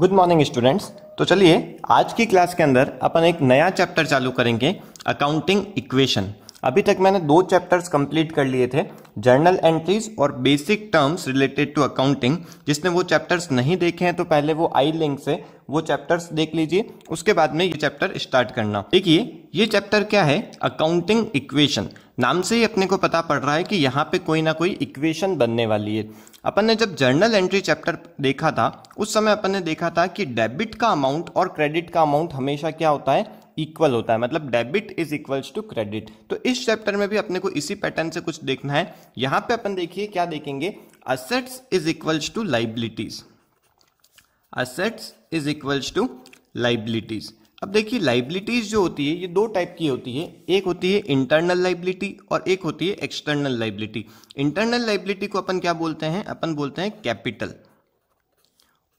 good morning students तो चलिए आज की क्लास के अंदर अपन एक नया चैप्टर चालू करेंगे अकाउंटिंग इक्वेशन अभी तक मैंने दो चैप्टर्स कंप्लीट कर लिए थे जर्नल एंट्रीज और basic terms related to accounting जिसने वो चैप्टर्स नहीं देखे हैं तो पहले वो आई लिंक से वो चैप्टर्स देख लीजिए उसके बाद में ये चैप्टर स्टार्ट करना देखिए ये चैप्टर क्या है अकाउंटिंग इक्वेशन नाम से ही अपने को पता पड़ रहा है कि यहाँ पे कोई ना कोई इक्वेशन बनने वाली है अपन ने जब जर्नल एंट्री चैप्टर देखा था उस समय अपन ने देखा था कि डेबिट का अमाउंट और क्रेडिट का अमाउंट हमेशा क्या होता है इक्वल होता है मतलब debit is equals to credit तो इस चैप्टर में भी अपने को इसी पैटर्न से कुछ देखना है यहां पे अपन देखिए क्या देखेंगे assets is equals to liabilities assets is equals to liabilities अब देखिए लाइबिलिटीज जो होती है ये दो टाइप की होती है एक होती है इंटरनल लाइबिलिटी और एक होती है एक्सटर्नल लाइबिलिटी इंटरनल लाइबिलिटी को अपन क्या बोलते हैं अपन बोलते हैं कैपिटल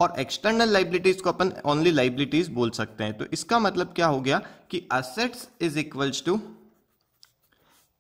और एक्सटर्नल लाइबिलिटीज को अपन ओनली लाइबिलिटीज बोल सकते हैं तो इसका मतलब क्या हो गया कि assets is equals to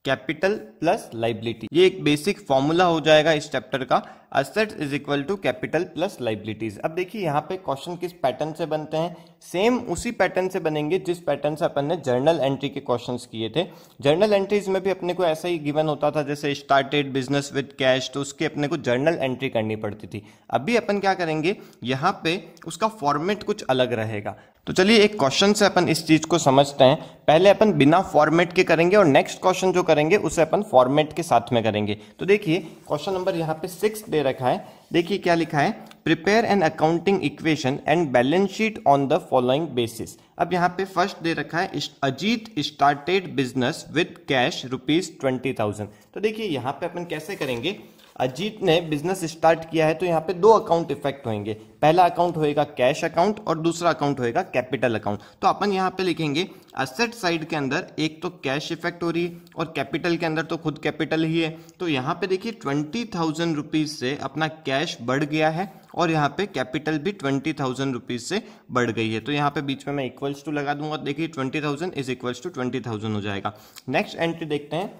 capital plus liability ये एक बेसिक फॉर्मूला हो जाएगा इस चैप्टर का asset is equal to capital plus liabilities अब देखिए यहाँ पे क्वेश्चन किस पैटर्न से बनते हैं सेम उसी पैटर्न से बनेंगे जिस पैटर्न से अपन ने जर्नल एंट्री के क्वेश्चंस किए थे जर्नल एंट्रीज में भी अपने को ऐसा ही गिवन होता था जैसे स्टार्टेड बिजनेस विद कैश तो उसकी अपने को जर्नल एंट्री करनी पड़ती थी अभी अपन क्या करेंगे यहाँ पे उसका फॉर्मेट कुछ अलग रहेगा तो चलिए एक क्वेश्चन से अपन इस चीज को समझते हैं पहले अपन बिना फॉर्मेट के करेंगे और नेक्स्ट क्वेश्चन जो करेंगे उसे अपन फॉर्मेट के साथ में करेंगे तो देखिए क्वेश्चन नंबर यहाँ पे सिक्स दे रखा है देखिए क्या लिखा है prepare an accounting equation and balance sheet on the following basis अब यहाँ पे फर्स्ट दे रखा है Ajit started business with cash rupees twenty thousand तो देखिए यहाँ पे अपन कैसे करेंगे अजीत ने बिजनेस स्टार्ट किया है तो यहाँ पे दो अकाउंट इफेक्ट होंगे पहला अकाउंट होएगा कैश अकाउंट और दूसरा अकाउंट होएगा कैपिटल अकाउंट तो अपन यहाँ पे लिखेंगे असेट साइड के अंदर एक तो कैश इफेक्ट हो रही है और कैपिटल के अंदर तो खुद कैपिटल ही है तो यहाँ पे देखिए ट्वेंटी थाउजेंड रुपीज से अपना कैश बढ़ गया है और यहाँ पे कैपिटल भी ट्वेंटी थाउजेंड रुपीज से बढ़ गई है तो यहाँ पे बीच में मैं इक्वल्स टू लगा दूंगा देखिए twenty thousand is equals to twenty thousand हो जाएगा नेक्स्ट एंट्री देखते हैं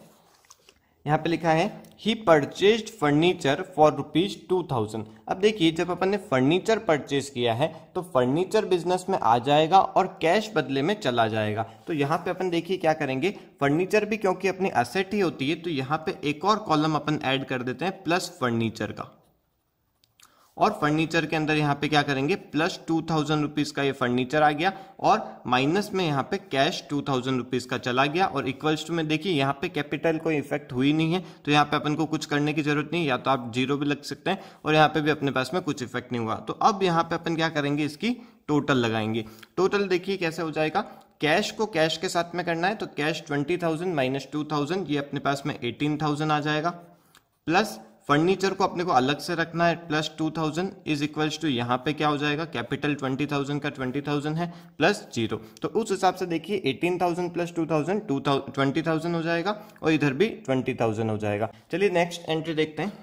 यहाँ पे लिखा है he purchase furniture for rupees two thousand अब देखिए जब अपन ने फर्नीचर परचेज किया है तो फर्नीचर बिजनेस में आ जाएगा और कैश बदले में चला जाएगा तो यहाँ पे अपन देखिए क्या करेंगे फर्नीचर भी क्योंकि अपनी असेट ही होती है तो यहाँ पे एक और कॉलम अपन ऐड कर देते हैं प्लस फर्नीचर का और फर्नीचर के अंदर यहाँ पे क्या करेंगे प्लस टू थाउजेंड रुपीज का ये फर्नीचर आ गया और माइनस में यहाँ पे कैश टू थाउजेंड रुपीज का चला गया और इक्वल्स टू में देखिए यहाँ पे कैपिटल कोई इफेक्ट हुई नहीं है तो यहाँ पे अपन को कुछ करने की जरूरत नहीं या तो आप जीरो भी लग सकते हैं और यहाँ पे भी अपने पास में कुछ इफेक्ट नहीं हुआ तो अब यहाँ पे अपन क्या करेंगे इसकी टोटल लगाएंगे टोटल देखिए कैसे हो जाएगा कैश को कैश के साथ में करना है तो cash twenty thousand minus two thousand ये अपने पास में एटीन थाउजेंड आ जाएगा प्लस फर्नीचर को अपने को अलग से रखना है plus two thousand is equal to यहाँ पे क्या हो जाएगा कैपिटल ट्वेंटी थाउजेंड का ट्वेंटी थाउजेंड है प्लस जीरो तो उस हिसाब से देखिए eighteen thousand plus two thousand two thousand twenty thousand हो जाएगा और इधर भी ट्वेंटी थाउजेंड हो जाएगा चलिए नेक्स्ट एंट्री देखते हैं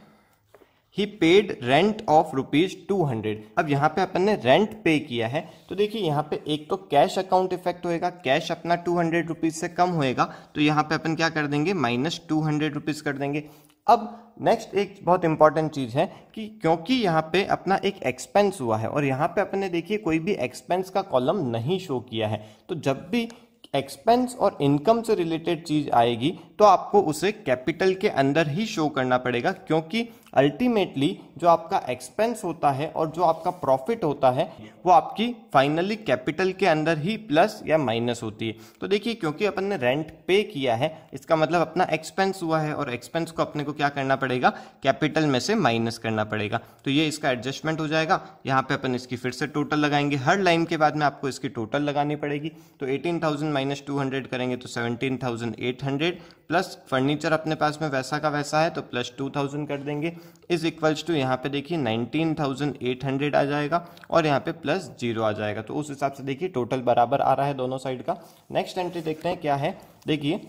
he paid rent of rupees two hundred अब यहाँ पे अपन ने रेंट पे किया है तो देखिए यहाँ पे एक तो कैश अकाउंट इफेक्ट होएगा कैश अपना टू हंड्रेड रुपीज से कम होएगा तो यहाँ पे अपन क्या कर देंगे माइनस टू हंड्रेड रुपीज कर देंगे अब नेक्स्ट एक बहुत इंपॉर्टेंट चीज़ है कि क्योंकि यहाँ पे अपना एक एक्सपेंस हुआ है और यहाँ पे अपने देखिए कोई भी एक्सपेंस का कॉलम नहीं शो किया है तो जब भी एक्सपेंस और इनकम से रिलेटेड चीज आएगी तो आपको उसे कैपिटल के अंदर ही शो करना पड़ेगा क्योंकि अल्टीमेटली जो आपका एक्सपेंस होता है और जो आपका प्रॉफिट होता है वो आपकी फाइनली कैपिटल के अंदर ही प्लस या माइनस होती है तो देखिए क्योंकि अपन ने रेंट पे किया है इसका मतलब अपना एक्सपेंस हुआ है और एक्सपेंस को अपने को क्या करना पड़ेगा कैपिटल में से माइनस करना पड़ेगा तो ये इसका एडजस्टमेंट हो जाएगा यहाँ पे अपन इसकी फिर से टोटल लगाएंगे हर लाइन के बाद में आपको इसकी टोटल लगानी पड़ेगी तो eighteen thousand minus two hundred करेंगे तो seventeen thousand eight hundred plus furniture अपने पास में वैसा का वैसा है तो प्लस टू थाउजेंड कर देंगे इज इक्वल्स टू यहाँ पे देखिए नाइनटीन थाउजेंड एट हंड्रेड आ जाएगा और यहाँ पे प्लस जीरो आ जाएगा तो उस हिसाब से देखिए टोटल बराबर आ रहा है दोनों साइड का नेक्स्ट एंट्री देखते हैं क्या है देखिए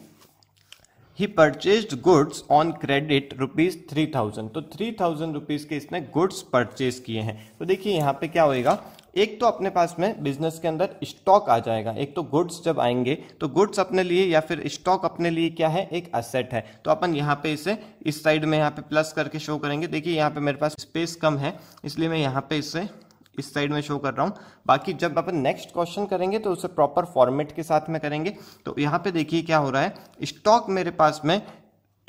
he purchase goods on credit rupees three thousand तो थ्री थाउजेंड रुपीज के इसने गुड्स परचेज किए हैं तो देखिए यहाँ पे क्या होएगा एक तो अपने पास में बिजनेस के अंदर स्टॉक आ जाएगा एक तो गुड्स जब आएंगे तो गुड्स अपने लिए या फिर स्टॉक अपने लिए क्या है एक असेट है तो अपन यहाँ पे इसे इस साइड में यहाँ पे प्लस करके शो करेंगे देखिए यहाँ पे मेरे पास स्पेस कम है इसलिए मैं यहाँ पे इसे इस साइड में शो कर रहा हूँ बाकी जब अपन नेक्स्ट क्वेश्चन करेंगे तो उसे प्रॉपर फॉर्मेट के साथ में करेंगे तो यहाँ पे देखिए क्या हो रहा है स्टॉक मेरे पास में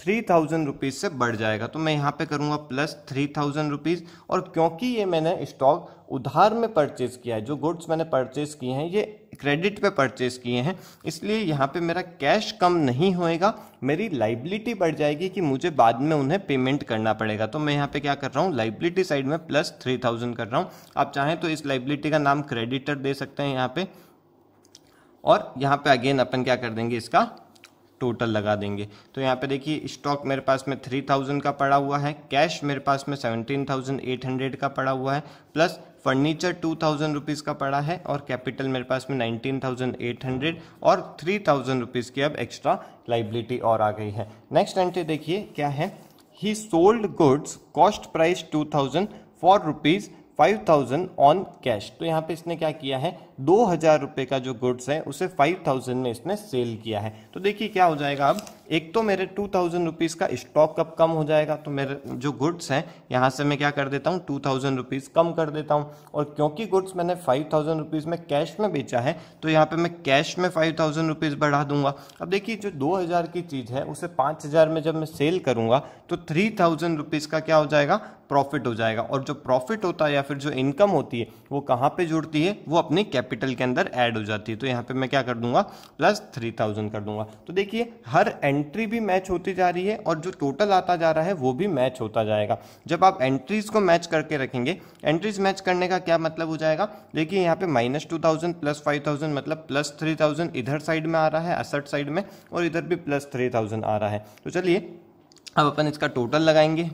थ्री थाउजेंड रुपीज़ से बढ़ जाएगा तो मैं यहाँ पे करूँगा प्लस थ्री थाउजेंड रुपीज़ और क्योंकि ये मैंने स्टॉक उधार में परचेज़ किया है जो गुड्स मैंने परचेज़ किए हैं ये क्रेडिट पे परचेज़ किए हैं इसलिए यहाँ पे मेरा कैश कम नहीं होएगा मेरी लाइबिलिटी बढ़ जाएगी कि मुझे बाद में उन्हें पेमेंट करना पड़ेगा तो मैं यहाँ पे क्या कर रहा हूँ लाइबिलिटी साइड में प्लस थ्री थाउजेंड कर रहा हूँ आप चाहें तो इस लाइबिलिटी का नाम क्रेडिटर दे सकते हैं यहाँ पर और यहाँ पर अगेन अपन क्या कर देंगे इसका टोटल लगा देंगे तो यहाँ पे देखिए स्टॉक मेरे पास में थ्री थाउजेंड का पड़ा हुआ है कैश मेरे पास में सेवनटीन थाउजेंड एट हंड्रेड का पड़ा हुआ है plus furniture two thousand rupees का पड़ा है और कैपिटल मेरे पास में नाइनटीन थाउजेंड एट हंड्रेड और थ्री थाउजेंड रुपीज़ की अब एक्स्ट्रा लाइबिलिटी और आ गई है नेक्स्ट एंट्री देखिए क्या है ही sold goods cost price two thousand for rupees five thousand on cash तो यहाँ पे इसने क्या किया है दो हजार रुपए का जो गुड्स है उसे फाइव थाउजेंड में इसने सेल किया है तो देखिए क्या हो जाएगा अब एक तो मेरे टू थाउजेंड रुपीज़ का स्टॉक अब कम हो जाएगा तो मेरे जो गुड्स हैं यहाँ से मैं क्या कर देता हूँ टू थाउजेंड रुपीज़ कम कर देता हूँ और क्योंकि गुड्स मैंने फाइव थाउजेंड रुपीज़ में कैश में बेचा है तो यहाँ पे मैं कैश में फाइव थाउजेंड रुपीज़ बढ़ा दूंगा अब देखिए जो दो हज़ार की चीज़ है उसे पाँच हज़ार में जब मैं सेल करूँगा तो थ्री थाउजेंड रुपीज़ का क्या हो जाएगा प्रॉफिट हो जाएगा और जो प्रॉफिट होता है या फिर जो इनकम होती है वो कहाँ पे जुड़ती है वो अपने कैपिटल के अंदर ऐड हो जाती है तो यहाँ पे मैं क्या कर दूंगा प्लस थ्री थाउजेंड कर दूंगा तो देखिए हर एंड एंट्री भी मैच होती जा रही है और जो टोटल आता जा रहा है वो भी मैच होता जाएगा जब आप एंट्रीज को मैच करके रखेंगे एंट्रीज मैच करने का क्या मतलब हो जाएगा देखिए यहाँ पे minus two thousand plus five thousand मतलब प्लस थ्री थाउजेंड इधर साइड में आ रहा है असट साइड में और इधर भी प्लस थ्री थाउजेंड आ रहा है तो चलिए अब अपन इसका टोटल लगाएंगे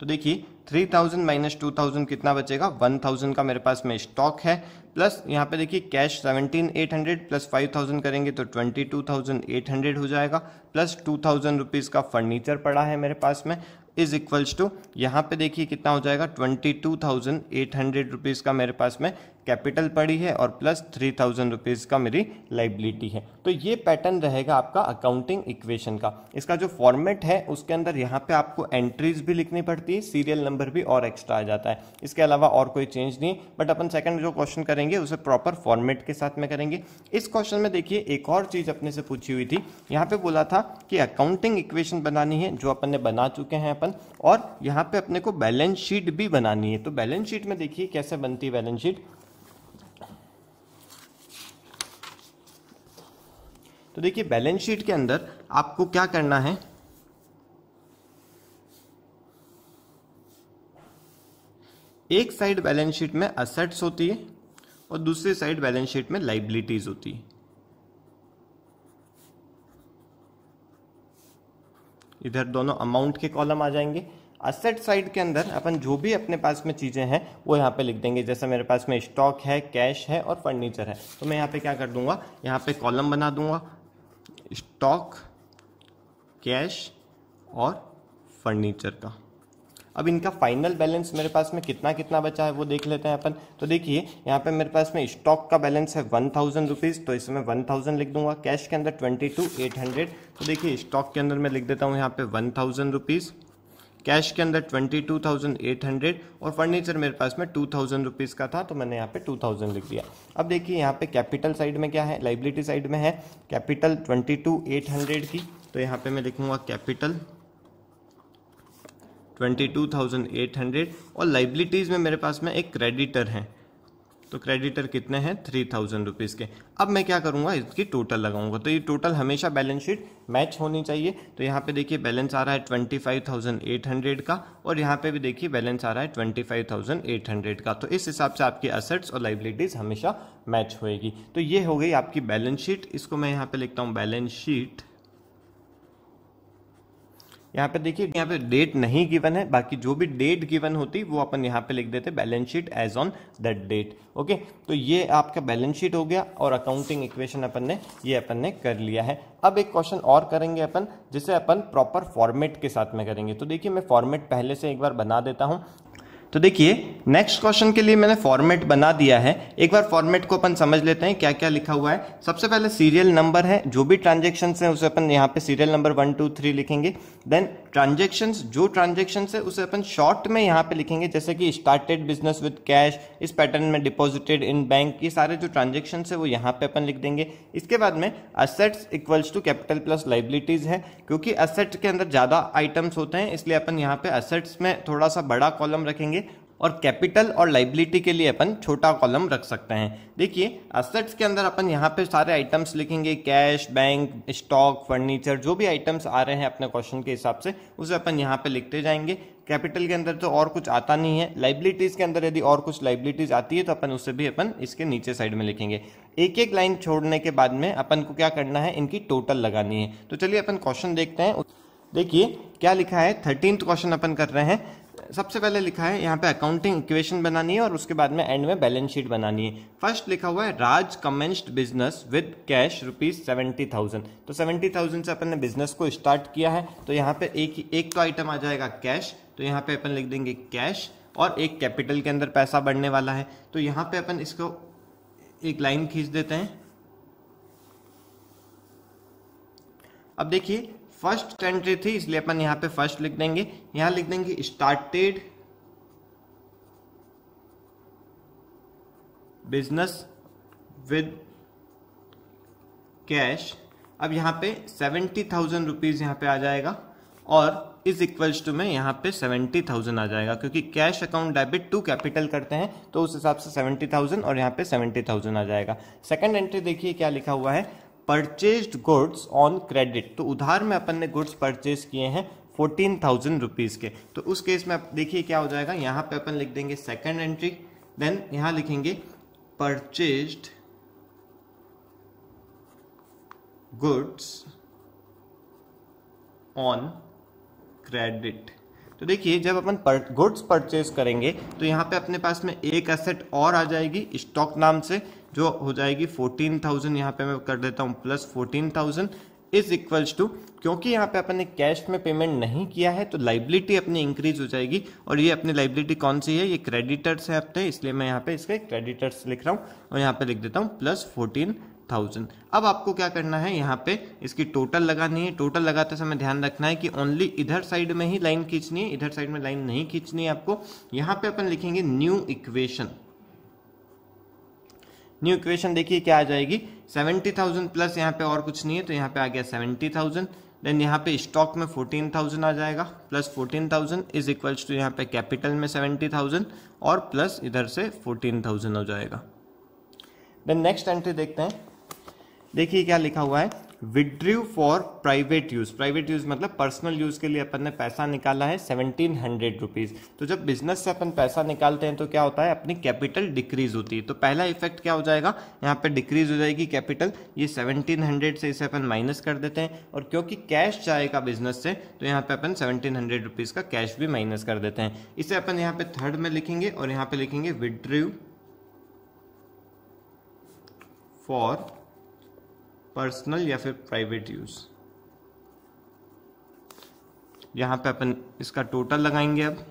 तो देखिए three thousand minus two thousand कितना बचेगा वन थाउजेंड का मेरे पास में स्टॉक है प्लस यहाँ पे देखिए cash 17800 eight hundred plus five thousand करेंगे तो twenty two thousand eight hundred हो जाएगा प्लस टू थाउजेंड रुपीज़ का फर्नीचर पड़ा है मेरे पास में इज इक्वल्स टू यहाँ पे देखिए कितना हो जाएगा twenty two thousand eight hundred rupees का मेरे पास में कैपिटल पड़ी है और प्लस थ्री थाउजेंड रुपीज़ का मेरी लाइबिलिटी है तो ये पैटर्न रहेगा आपका अकाउंटिंग इक्वेशन का इसका जो फॉर्मेट है उसके अंदर यहाँ पे आपको एंट्रीज भी लिखनी पड़ती है सीरियल नंबर भी और एक्स्ट्रा आ जाता है इसके अलावा और कोई चेंज नहीं बट अपन सेकंड जो क्वेश्चन करेंगे उसे प्रॉपर फॉर्मेट के साथ में करेंगे इस क्वेश्चन में देखिए एक और चीज़ अपने से पूछी हुई थी यहाँ पे बोला था कि अकाउंटिंग इक्वेशन बनानी है जो अपन ने बना चुके हैं अपन और यहाँ पे अपने को बैलेंस शीट भी बनानी है तो बैलेंस शीट में देखिए कैसे बनती है बैलेंस शीट तो देखिए बैलेंस शीट के अंदर आपको क्या करना है एक साइड बैलेंस शीट में असेट्स होती है और दूसरी साइड बैलेंस शीट में लाइबिलिटीज होती है इधर दोनों अमाउंट के कॉलम आ जाएंगे असेट साइड के अंदर अपन जो भी अपने पास में चीज़ें हैं वो यहाँ पे लिख देंगे जैसे मेरे पास में स्टॉक है कैश है और फर्नीचर है तो मैं यहाँ पे क्या कर दूंगा यहाँ पे कॉलम बना दूंगा स्टॉक कैश और फर्नीचर का अब इनका फाइनल बैलेंस मेरे पास में कितना कितना बचा है वो देख लेते हैं अपन तो देखिए यहाँ पे मेरे पास में स्टॉक का बैलेंस है वन थाउजेंड रुपीज़ तो इसमें वन थाउजेंड लिख दूंगा कैश के अंदर ट्वेंटी टू एट हंड्रेड तो देखिए स्टॉक के अंदर मैं लिख देता हूँ यहाँ पे वन थाउजेंड रुपीज़ कैश के अंदर twenty two thousand eight hundred और फर्नीचर मेरे पास में टू थाउजेंड रुपीज़ का था तो मैंने यहाँ पे टू थाउजेंड लिख दिया अब देखिए यहाँ पे कैपिटल साइड में क्या है लाइबिलिटी साइड में है capital twenty two eight hundred की तो यहाँ पे मैं लिखूंगा capital twenty two thousand eight hundred और लाइबिलिटीज़ में मेरे पास में एक क्रेडिटर है तो क्रेडिटर कितने हैं थ्री थाउजेंड रुपीज़ के अब मैं क्या करूँगा इसकी टोटल लगाऊंगा तो ये टोटल हमेशा बैलेंस शीट मैच होनी चाहिए तो यहाँ पे देखिए बैलेंस आ रहा है twenty five thousand eight hundred का और यहाँ पे भी देखिए बैलेंस आ रहा है twenty five thousand eight hundred का तो इस हिसाब से आपकी असेट्स और लाइबिलिटीज़ हमेशा मैच होएगी तो ये हो गई आपकी बैलेंस शीट इसको मैं यहाँ पर लिखता हूँ बैलेंस शीट यहाँ पे देखिए यहाँ पे डेट नहीं गिवन है बाकी जो भी डेट गिवन होती वो अपन यहाँ पे लिख देते balance sheet as on that date okay तो ये आपका बैलेंस शीट हो गया और अकाउंटिंग इक्वेशन अपन ने ये अपन ने कर लिया है अब एक क्वेश्चन और करेंगे अपन जिसे अपन प्रॉपर फॉर्मेट के साथ में करेंगे तो देखिए मैं फॉर्मेट पहले से एक बार बना देता हूँ तो देखिए नेक्स्ट क्वेश्चन के लिए मैंने फॉर्मेट बना दिया है एक बार फॉर्मेट को अपन समझ लेते हैं क्या क्या लिखा हुआ है सबसे पहले सीरियल नंबर है जो भी ट्रांजेक्शन है उसे अपन यहाँ पे serial number one two three लिखेंगे देन ट्रांजेक्शन जो ट्रांजेक्शन है उसे अपन शॉर्ट में यहाँ पे लिखेंगे जैसे कि स्टार्टेड बिजनेस विद कैश इस पैटर्न में डिपॉजिटेड इन बैंक ये सारे जो ट्रांजेक्शन है वो यहाँ पे अपन लिख देंगे इसके बाद में assets equals to capital plus liabilities है क्योंकि असेट्स के अंदर ज़्यादा आइटम्स होते हैं इसलिए अपन यहाँ पे असेट्स में थोड़ा सा बड़ा कॉलम रखेंगे और कैपिटल और लाइबिलिटी के लिए अपन छोटा कॉलम रख सकते हैं देखिए असेट्स के अंदर अपन यहाँ पे सारे आइटम्स लिखेंगे कैश बैंक स्टॉक फर्नीचर जो भी आइटम्स आ रहे हैं अपने क्वेश्चन के हिसाब से उसे अपन यहाँ पे लिखते जाएंगे कैपिटल के अंदर तो और कुछ आता नहीं है लाइबिलिटीज़ के अंदर यदि और कुछ लाइबिलिटीज़ आती है तो अपन उसे भी अपन इसके नीचे साइड में लिखेंगे एक एक लाइन छोड़ने के बाद में अपन को क्या करना है इनकी टोटल लगानी है तो चलिए अपन क्वेश्चन देखते हैं देखिए क्या लिखा है थर्टींथ क्वेश्चन अपन कर रहे हैं सबसे पहले लिखा है यहाँ पे अकाउंटिंग इक्वेशन बनानी है और उसके बाद में एंड में बैलेंस शीट बनानी है फर्स्ट लिखा हुआ है Raj commenced business with cash rupees seventy thousand तो सेवेंटी थाउजेंड से अपन ने बिजनेस को स्टार्ट किया है तो यहाँ पे एक एक तो आइटम आ जाएगा कैश तो यहाँ पे अपन लिख देंगे कैश और एक कैपिटल के अंदर पैसा बढ़ने वाला है तो यहाँ पे अपन इसको एक लाइन खींच देते हैं अब देखिए फर्स्ट कंट्री थी इसलिए अपन यहां पे फर्स्ट लिख देंगे यहां लिख देंगे स्टार्टेड बिजनेस विद कैश अब यहां पे सेवेंटी थाउजेंड रुपीज़ यहां पे आ जाएगा और इज इक्वल्स टू में यहां पे सेवेंटी थाउजेंड आ जाएगा क्योंकि cash account debit to capital करते हैं तो उस हिसाब से सेवेंटी थाउजेंड और यहां पे सेवेंटी थाउजेंड आ जाएगा सेकंड एंट्री देखिए क्या लिखा हुआ है परचेज गुड्स ऑन क्रेडिट तो उधार में अपन ने गुड्स परचेज किए हैं फोर्टीन थाउजेंड रुपीज़ के तो उस केस में देखिए क्या हो जाएगा यहाँ पे अपन लिख देंगे सेकंड एंट्री देन यहाँ लिखेंगे परचेज्ड गुड्स ऑन क्रेडिट तो देखिए जब अपन पर, गुड्स परचेज करेंगे तो यहाँ पे अपने पास में एक एसेट और आ जाएगी स्टॉक नाम से जो हो जाएगी फोर्टीन थाउजेंड यहाँ पे मैं कर देता हूँ plus fourteen thousand is equals to क्योंकि यहाँ पे अपन ने कैश में पेमेंट नहीं किया है तो लाइबिलिटी अपनी इंक्रीज हो जाएगी और ये अपनी लाइबिलिटी कौन सी है ये क्रेडिटर्स है अपने इसलिए मैं यहाँ पे इसके क्रेडिटर्स लिख रहा हूँ और यहाँ पे लिख देता हूँ प्लस फोर्टीन थाउजेंड अब आपको क्या करना है यहाँ पे इसकी टोटल लगानी है टोटल लगाते समय ध्यान रखना है कि ओनली इधर साइड में ही लाइन खींचनी है इधर साइड में लाइन नहीं खींचनी है आपको यहाँ पे अपन लिखेंगे न्यू इक्वेशन न्यू इक्वेशन देखिए क्या आ जाएगी सेवेंटी थाउजेंड प्लस यहाँ पे और कुछ नहीं है तो यहाँ पे आ गया सेवेंटी थाउजेंड देन यहाँ पे स्टॉक में फोर्टीन थाउजेंड आ जाएगा plus fourteen thousand is equals to यहाँ पे कैपिटल में सेवेंटी थाउजेंड और प्लस इधर से फोर्टीन थाउजेंड हो जाएगा देन नेक्स्ट एंट्री देखते हैं देखिए क्या लिखा हुआ है withdrew for private use private use मतलब पर्सनल यूज़ के लिए अपन ने पैसा निकाला है सेवनटीन हंड्रेड रुपीज़ तो जब बिजनेस से अपन पैसा निकालते हैं तो क्या होता है अपनी कैपिटल डिक्रीज होती है तो पहला इफेक्ट क्या हो जाएगा यहाँ पे डिक्रीज हो जाएगी कैपिटल ये सेवनटीन हंड्रेड से इसे अपन माइनस कर देते हैं और क्योंकि कैश जाएगा बिजनेस से तो यहाँ पे अपन सेवनटीन हंड्रेड रुपीज़ का कैश भी माइनस कर देते हैं इसे अपन यहाँ पे थर्ड में लिखेंगे और यहाँ पे लिखेंगे विड्रू फॉर पर्सनल या फिर प्राइवेट यूज़ यहाँ पे अपन इसका टोटल लगाएंगे अब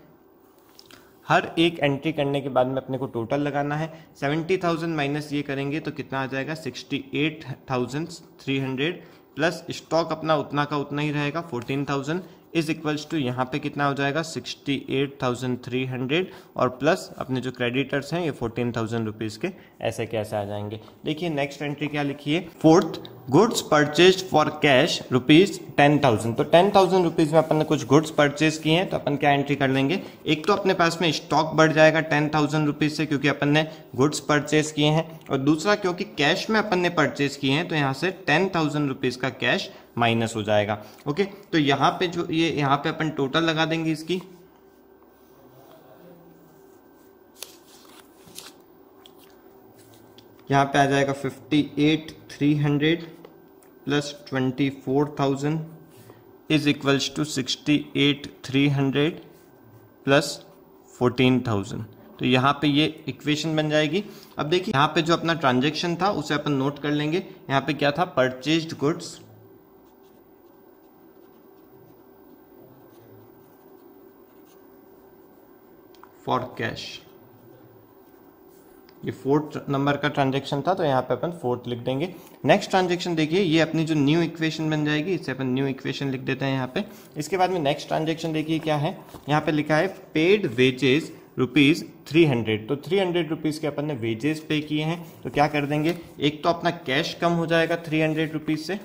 हर एक एंट्री करने के बाद में अपने को टोटल लगाना है सेवेंटी थाउजेंड माइनस ये करेंगे तो कितना आ जाएगा sixty eight thousand three hundred plus stock अपना उतना का उतना ही रहेगा fourteen thousand is equals to यहाँ पे कितना हो जाएगा sixty eight thousand three hundred और प्लस अपने जो क्रेडिटर्स हैं ये फोर्टीन थाउजेंड रुपीज़ के ऐसे कैसे आ जाएंगे देखिए नेक्स्ट एंट्री क्या लिखी है fourth goods purchase for cash rupees ten thousand तो टेन थाउजेंड रुपीज में अपन ने कुछ गुड्स परचेज किए हैं तो अपन क्या एंट्री कर लेंगे एक तो अपने पास में स्टॉक बढ़ जाएगा टेन थाउजेंड रुपीज से क्योंकि अपन ने गुड्स परचेज किए हैं और दूसरा क्योंकि कैश में अपन ने परचेज किए हैं तो यहाँ से टेन थाउजेंड रुपीज का कैश माइनस हो जाएगा ओके तो यहाँ पे जो ये यह यहाँ पे अपन टोटल लगा देंगे इसकी यहाँ पे आ जाएगा fifty eight three hundred plus twenty four thousand is equals to sixty eight three hundred plus fourteen thousand तो यहाँ पे ये इक्वेशन बन जाएगी अब देखिए यहाँ पे जो अपना ट्रांजेक्शन था उसे अपन नोट कर लेंगे यहाँ पे क्या था परचेज गुड्स फॉर कैश ये फोर्थ नंबर का ट्रांजेक्शन था तो यहाँ पे अपन फोर्थ लिख देंगे नेक्स्ट ट्रांजेक्शन देखिए ये अपनी जो न्यू इक्वेशन बन जाएगी इससे अपन न्यू इक्वेशन लिख देते हैं यहाँ पे इसके बाद में नेक्स्ट ट्रांजेक्शन देखिए क्या है यहाँ पे लिखा है paid wages rupees three hundred तो थ्री हंड्रेड रुपीज़ के अपन ने वेजेस पे किए हैं तो क्या कर देंगे एक तो अपना कैश कम हो जाएगा थ्री हंड्रेड रुपीज़ से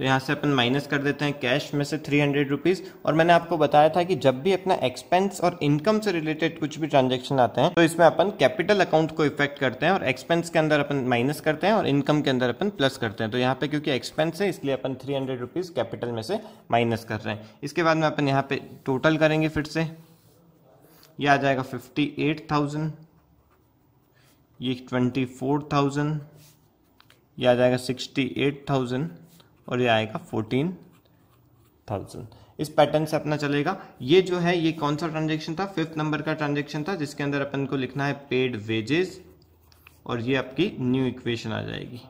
तो यहाँ से अपन माइनस कर देते हैं कैश में से थ्री हंड्रेड रुपीज़ और मैंने आपको बताया था कि जब भी अपना एक्सपेंस और इनकम से रिलेटेड कुछ भी ट्रांजेक्शन आते हैं तो इसमें अपन कैपिटल अकाउंट को इफेक्ट करते हैं और एक्सपेंस के अंदर अपन माइनस करते हैं और इनकम के अंदर अपन प्लस करते हैं तो यहाँ पर क्योंकि एक्सपेंस है इसलिए अपन थ्री हंड्रेड रुपीज़ कैपिटल में से माइनस कर रहे हैं इसके बाद में अपन यहाँ पे टोटल करेंगे फिर से यह आ जाएगा फिफ्टी एट थाउजेंड ये ट्वेंटी फोर थाउजेंड या आ जाएगा सिक्सटी एट थाउजेंड और ये आएगा फोर्टीन थाउजेंड इस पैटर्न से अपना चलेगा ये जो है ये कौन सा ट्रांजेक्शन था फिफ्थ नंबर का ट्रांजेक्शन था जिसके अंदर अपन को लिखना है पेड वेजेस और ये आपकी न्यू इक्वेशन आ जाएगी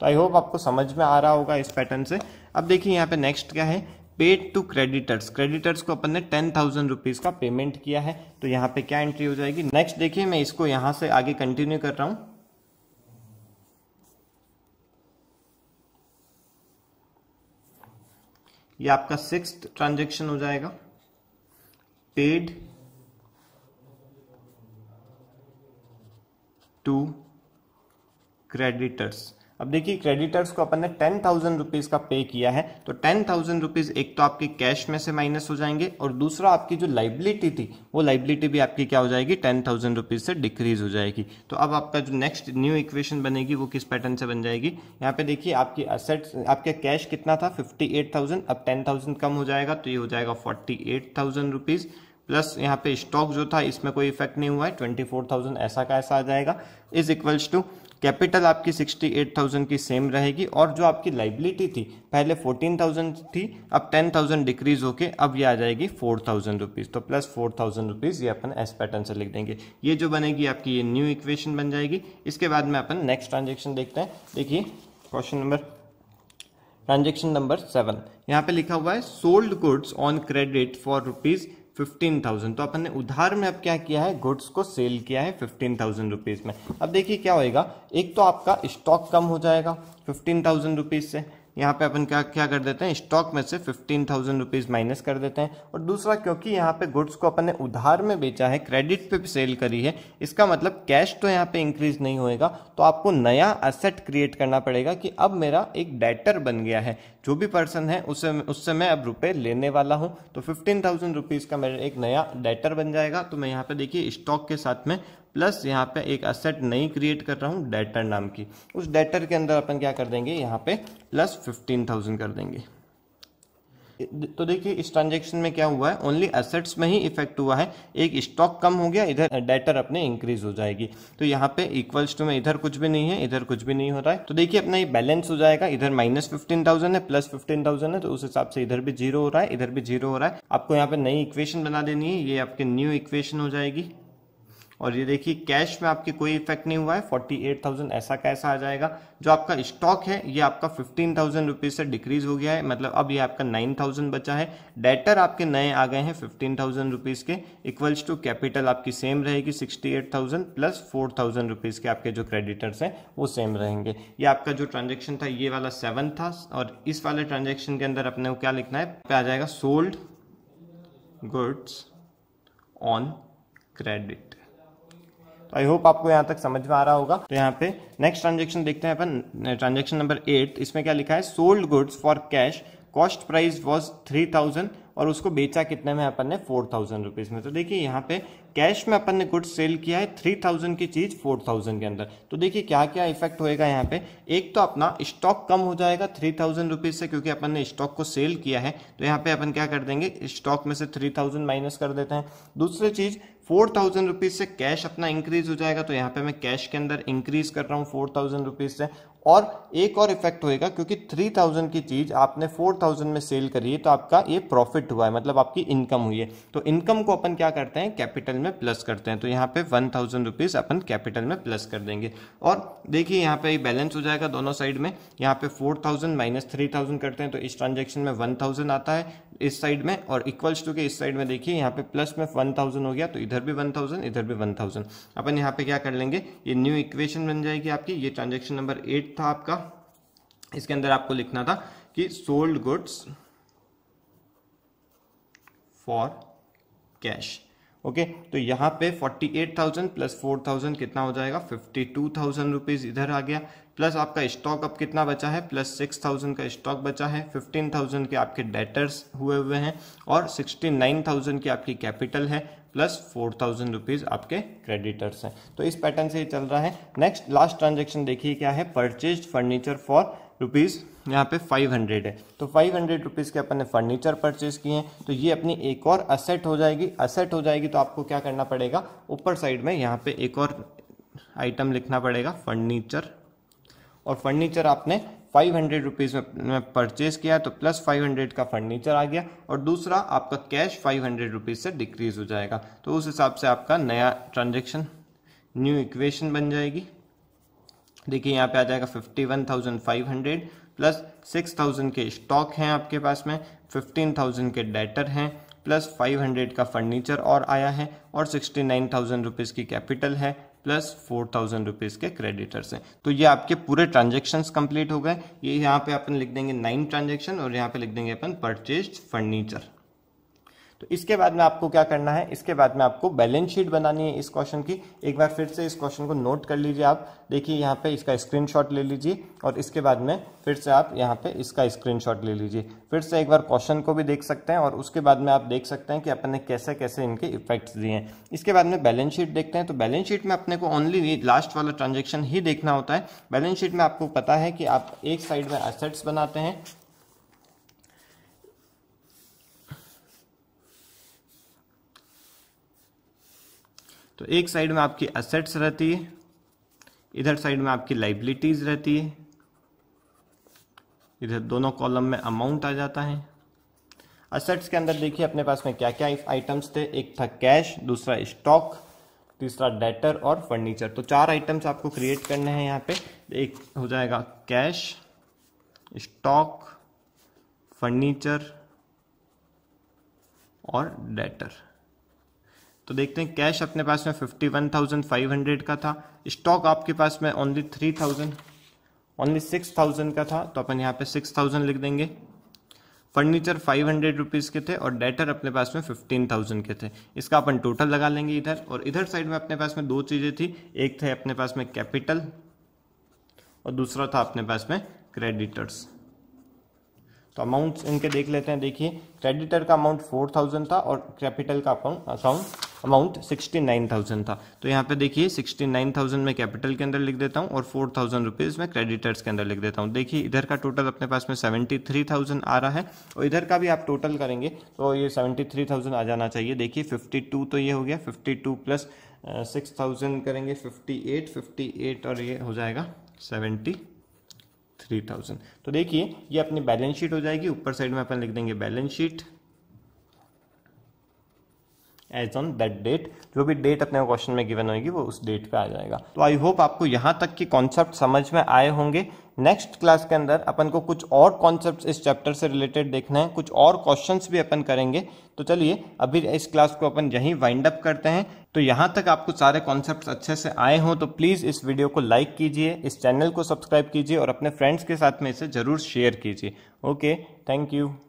तो आई होप आपको समझ में आ रहा होगा इस पैटर्न से अब देखिए यहाँ पे नेक्स्ट क्या है पेड टू क्रेडिटर्स क्रेडिटर्स को अपन ने टेन थाउजेंड रुपीज़ का पेमेंट किया है तो यहाँ पे क्या एंट्री हो जाएगी नेक्स्ट देखिए मैं इसको यहाँ से आगे कंटिन्यू कर रहा हूँ ये आपका सिक्स ट्रांजेक्शन हो जाएगा पेड टू क्रेडिटर्स अब देखिए क्रेडिटर्स को अपन ने टेन थाउजेंड रुपीज का पे किया है तो टेन थाउजेंड रुपीज एक तो आपके कैश में से माइनस हो जाएंगे और दूसरा आपकी जो लाइबिलिटी थी वो लाइबिलिटी भी आपकी क्या हो जाएगी टेन थाउजेंड रुपीज से डिक्रीज हो जाएगी तो अब आपका जो नेक्स्ट न्यू इक्वेशन बनेगी वो किस पैटर्न से बन जाएगी यहाँ पे देखिए आपकी असेट्स आपका कैश कितना था फिफ्टी एट थाउजेंड अब टेन थाउजेंड कम हो जाएगा तो ये हो जाएगा forty eight thousand rupees plus यहाँ पे स्टॉक जो था इसमें कोई इफेक्ट नहीं हुआ है ट्वेंटी फोर थाउजेंड ऐसा का ऐसा आ जाएगा इज इक्वल्स टू कैपिटल आपकी 68,000 की सेम रहेगी और जो आपकी लाइबिलिटी थी पहले 14,000 थी अब 10,000 डिक्रीज होके अब ये आ जाएगी 4,000 थाउजेंड रुपीज़ तो प्लस 4,000 थाउजेंड रुपीज़ ये अपन एस पैटर्न से लिख देंगे ये जो बनेगी आपकी ये न्यू इक्वेशन बन जाएगी इसके बाद में अपन नेक्स्ट ट्रांजेक्शन देखते हैं देखिए question number transaction number seven यहाँ पे लिखा हुआ है sold goods on credit for rupees fifteen thousand तो अपन ने उधार में अब क्या किया है गुड्स को सेल किया है फिफ्टीन थाउजेंड रुपीज़ में अब देखिए क्या होएगा एक तो आपका स्टॉक कम हो जाएगा फिफ्टीन थाउजेंड रुपीज़ से यहाँ पे अपन क्या क्या कर देते हैं स्टॉक में से फिफ्टीन थाउजेंड रुपीज़ माइनस कर देते हैं और दूसरा क्योंकि यहाँ पे गुड्स को अपन ने उधार में बेचा है क्रेडिट पे सेल करी है इसका मतलब कैश तो यहाँ पे इंक्रीज नहीं होएगा तो आपको नया असेट क्रिएट करना पड़ेगा कि अब मेरा एक डेटर बन गया है जो भी पर्सन है उससे उससे मैं अब रुपये लेने वाला हूं तो फिफ्टीन थाउजेंड रुपीज़ का मेरा एक नया डेटर बन जाएगा तो मैं यहाँ पे देखिए स्टॉक के साथ में प्लस यहाँ पे एक असेट नई क्रिएट कर रहा हूँ डेटर नाम की उस डेटर के अंदर अपन क्या कर देंगे यहाँ पे प्लस फिफ्टीन थाउजेंड कर देंगे तो देखिए इस ट्रांजेक्शन में क्या हुआ है ओनली असेट्स में ही इफेक्ट हुआ है एक स्टॉक कम हो गया इधर डेटर अपने इंक्रीज हो जाएगी तो यहाँ पे इक्वल्स टू में इधर कुछ भी नहीं है इधर कुछ भी नहीं हो रहा है तो देखिए अपना ये बैलेंस हो जाएगा इधर माइनस फिफ्टीन थाउजेंड है प्लस फिफ्टीन थाउजेंड है तो उस हिसाब से इधर भी जीरो हो रहा है इधर भी जीरो हो रहा है आपको यहाँ पे नई इक्वेशन बना देनी है ये आपकी न्यू इक्वेशन हो जाएगी और ये देखिए कैश में आपके कोई इफेक्ट नहीं हुआ है फोर्टी एट थाउजेंड ऐसा कैसा आ जाएगा जो आपका स्टॉक है ये आपका फिफ्टीन थाउजेंड रुपीज से डिक्रीज हो गया है मतलब अब ये आपका नाइन थाउजेंड बचा है डेटर आपके नए आ गए हैं फिफ्टीन थाउजेंड रुपीज के इक्वल्स टू कैपिटल आपकी सेम रहेगी sixty eight thousand plus four thousand rupees के आपके जो क्रेडिटर्स हैं वो सेम रहेंगे ये आपका जो ट्रांजेक्शन था ये वाला सेवन था और इस वाले ट्रांजेक्शन के अंदर अपने को क्या लिखना है आ जाएगा सोल्ड गुड्स ऑन क्रेडिट तो आई होप आपको यहाँ तक समझ में आ रहा होगा तो यहाँ पे नेक्स्ट ट्रांजेक्शन देखते हैं अपन ट्रांजेक्शन नंबर एट इसमें क्या लिखा है sold goods for cash cost price was three thousand और उसको बेचा कितने में अपन ने फोर थाउजेंड रुपीज़ में तो देखिए यहाँ पे कैश में अपन ने गुड्स सेल किया है थ्री थाउजेंड की चीज फोर थाउजेंड के अंदर तो देखिए क्या क्या इफेक्ट होएगा यहाँ पे एक तो अपना स्टॉक कम हो जाएगा थ्री थाउजेंड रुपीज से क्योंकि अपन ने स्टॉक को सेल किया है तो यहाँ पे अपन क्या कर देंगे स्टॉक में से थ्री थाउजेंड माइनस कर देते हैं दूसरी चीज फोर थाउजेंड रुपीज से कैश अपना इंक्रीज हो जाएगा तो यहाँ पे मैं कैश के अंदर इंक्रीज कर रहा हूँ फोर थाउजेंड रुपीज से और एक और इफेक्ट होएगा क्योंकि थ्री थाउजेंड की चीज आपने फोर थाउजेंड में सेल करी है तो आपका ये प्रॉफिट हुआ है मतलब आपकी इनकम हुई है तो इनकम को अपन क्या करते हैं कैपिटल में में प्लस करते हैं तो यहाँ पे वन थाउजेंड रुपीज़ अपन कैपिटल में प्लस कर देंगे और देखिए यहाँ पे बैलेंस हो जाएगा दोनों साइड में यहाँ पे four thousand minus three thousand करते हैं तो इस ट्रांजेक्शन में वन थाउजेंड आता है इस साइड में और इक्वल्स टू के इस साइड में देखिए यहाँ पे प्लस में वन थाउजेंड हो गया तो इधर भी वन थाउजेंड इधर भी वन थाउजेंड अपन यहाँ पे क्या कर लेंगे ये न्यू इक्वेशन बन जाएगी आपकी ये ट्रांजेक्शन नंबर एट था आपका इसके अंदर आपको लिखना था कि sold goods for cash okay तो यहाँ पे 48,000 प्लस 4,000 कितना हो जाएगा 52,000 रुपीज़ इधर आ गया प्लस आपका स्टॉक अब कितना बचा है प्लस 6,000 का स्टॉक बचा है 15,000 के आपके डेटर्स हुए हुए हैं और 69,000 की आपकी कैपिटल है प्लस फोर थाउजेंड रुपीज़ आपके क्रेडिटर्स हैं तो इस पैटर्न से ये चल रहा है नेक्स्ट लास्ट ट्रांजेक्शन देखिए क्या है परचेज फर्नीचर फॉर रुपीज़ यहाँ पे फाइव हंड्रेड है तो फाइव हंड्रेड रुपीज़ के अपन ने फर्नीचर परचेज किए हैं तो ये अपनी एक और असेट हो जाएगी असेट हो जाएगी तो आपको क्या करना पड़ेगा ऊपर साइड में यहाँ पे एक और आइटम लिखना पड़ेगा फर्नीचर और फर्नीचर आपने फाइव हंड्रेड रुपीज़ में परचेज किया तो प्लस फाइव हंड्रेड का फर्नीचर आ गया और दूसरा आपका कैश फाइव हंड्रेड रुपीज़ से डिक्रीज हो जाएगा तो उस हिसाब से आपका नया ट्रांजेक्शन न्यू इक्वेशन बन जाएगी देखिए यहाँ पे आ जाएगा fifty one thousand five hundred plus six thousand के स्टॉक हैं आपके पास में फिफ्टीन थाउजेंड के डेटर हैं प्लस फाइव हंड्रेड का फर्नीचर और आया है और सिक्सटी नाइन थाउजेंड रुपीज़ की कैपिटल है प्लस फोर थाउजेंड रुपीज़ के क्रेडिटर्स हैं तो ये आपके पूरे ट्रांजेक्शन कंप्लीट हो गए ये यहाँ पे अपन लिख देंगे नाइन ट्रांजेक्शन और यहाँ पे लिख देंगे अपन परचेज फर्नीचर तो इसके बाद में आपको क्या करना है इसके बाद में आपको बैलेंस शीट बनानी है इस क्वेश्चन की एक बार फिर से इस क्वेश्चन को नोट कर लीजिए आप देखिए यहाँ पे इसका स्क्रीनशॉट ले लीजिए और इसके बाद में फिर से आप यहाँ पे इसका स्क्रीनशॉट ले लीजिए फिर से एक बार क्वेश्चन को भी देख सकते हैं और उसके बाद में आप देख सकते हैं कि अपन ने कैसे कैसे इनके इफेक्ट्स दिए हैं इसके बाद में बैलेंस शीट देखते हैं तो बैलेंस शीट में अपने को ओनली लास्ट वाला ट्रांजेक्शन ही देखना होता है बैलेंस शीट में आपको पता है कि आप एक साइड में असेट्स बनाते हैं तो एक साइड में आपकी असेट्स रहती है इधर साइड में आपकी लाइबिलिटीज रहती है इधर दोनों कॉलम में अमाउंट आ जाता है असेट्स के अंदर देखिए अपने पास में क्या क्या आइटम्स थे एक था कैश दूसरा स्टॉक तीसरा डेटर और फर्नीचर तो चार आइटम्स आपको क्रिएट करने हैं यहाँ पे एक हो जाएगा कैश स्टॉक फर्नीचर और डेटर तो देखते हैं कैश अपने पास में fifty one thousand five hundred का था स्टॉक आपके पास में only three thousand only six thousand का था तो अपन यहाँ पे सिक्स थाउजेंड लिख देंगे फर्नीचर फाइव हंड्रेड रुपीज़ के थे और डेटर अपने पास में फिफ्टीन थाउजेंड के थे इसका अपन टोटल लगा लेंगे इधर और इधर साइड में अपने पास में दो चीज़ें थी एक थे अपने पास में कैपिटल और दूसरा था अपने पास में क्रेडिटर्स तो अमाउंट्स इनके देख लेते हैं देखिए क्रेडिटर का अमाउंट फोर थाउजेंड था और कैपिटल का अकाउंट अमाउंट 69,000 था तो यहाँ पे देखिए 69,000 में कैपिटल के अंदर लिख देता हूँ और फोर थाउजेंड रुपीज़ में क्रेडिटर्स के अंदर लिख देता हूँ देखिए इधर का टोटल अपने पास में 73,000 आ रहा है और इधर का भी आप टोटल करेंगे तो ये 73,000 आ जाना चाहिए देखिए 52 तो ये हो गया 52 प्लस सिक्स थाउजेंड करेंगे फिफ्टी एट और ये हो जाएगा सेवेंटी थ्री थाउजेंड तो देखिए ये अपनी बैलेंस शीट हो जाएगी ऊपर साइड में अपन लिख देंगे balance sheet as on that date जो भी डेट अपने क्वेश्चन में गिवन होगी वो उस डेट पे आ जाएगा तो आई होप आपको यहाँ तक की कॉन्सेप्ट समझ में आए होंगे नेक्स्ट क्लास के अंदर अपन को कुछ और कॉन्सेप्ट इस चैप्टर से रिलेटेड देखना है कुछ और क्वेश्चंस भी अपन करेंगे तो चलिए अभी इस क्लास को अपन यहीं वाइंड अप करते हैं तो यहाँ तक आपको सारे कॉन्सेप्ट अच्छे से आए हों तो प्लीज़ इस वीडियो को लाइक कीजिए इस चैनल को सब्सक्राइब कीजिए और अपने फ्रेंड्स के साथ में इसे ज़रूर शेयर कीजिए ओके थैंक यू